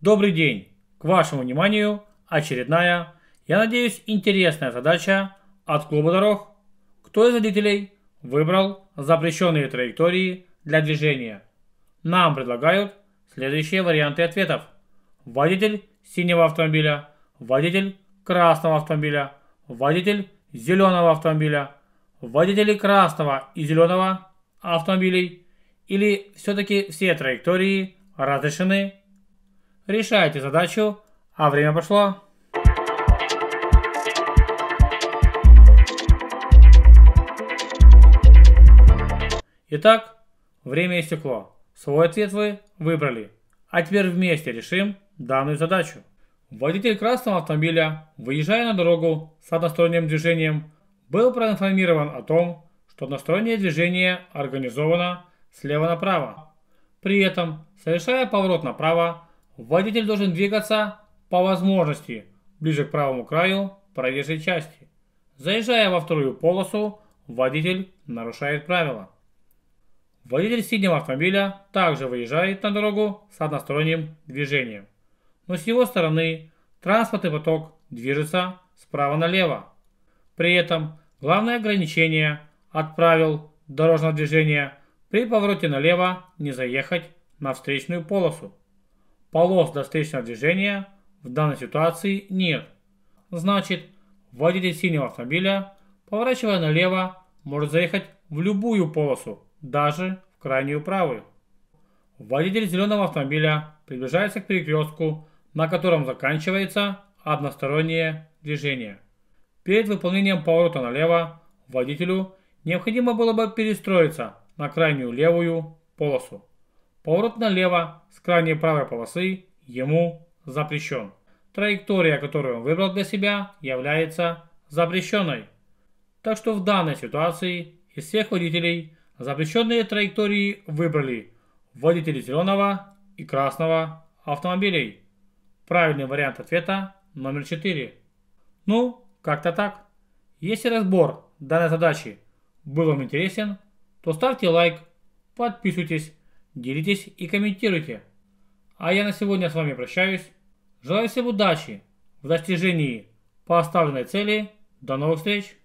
Добрый день! К вашему вниманию очередная, я надеюсь, интересная задача от клуба дорог. Кто из водителей выбрал запрещенные траектории для движения? Нам предлагают следующие варианты ответов. Водитель синего автомобиля, водитель красного автомобиля, водитель зеленого автомобиля, водители красного и зеленого автомобилей или все-таки все траектории разрешены решайте задачу, а время пошло. Итак, время истекло. Свой ответ вы выбрали. А теперь вместе решим данную задачу. Водитель красного автомобиля, выезжая на дорогу с односторонним движением, был проинформирован о том, что одностороннее движение организовано слева направо. При этом, совершая поворот направо, Водитель должен двигаться по возможности ближе к правому краю проезжей части. Заезжая во вторую полосу, водитель нарушает правила. Водитель синего автомобиля также выезжает на дорогу с односторонним движением. Но с его стороны транспортный поток движется справа налево. При этом главное ограничение от правил дорожного движения при повороте налево не заехать на встречную полосу. Полос для встречного движения в данной ситуации нет. Значит, водитель синего автомобиля, поворачивая налево, может заехать в любую полосу, даже в крайнюю правую. Водитель зеленого автомобиля приближается к перекрестку, на котором заканчивается одностороннее движение. Перед выполнением поворота налево водителю необходимо было бы перестроиться на крайнюю левую полосу. Поворот налево с крайней правой полосы ему запрещен. Траектория, которую он выбрал для себя, является запрещенной. Так что в данной ситуации из всех водителей запрещенные траектории выбрали водители зеленого и красного автомобилей. Правильный вариант ответа номер 4. Ну, как-то так. Если разбор данной задачи был вам интересен, то ставьте лайк, подписывайтесь делитесь и комментируйте. А я на сегодня с вами прощаюсь. Желаю всем удачи в достижении поставленной цели. До новых встреч!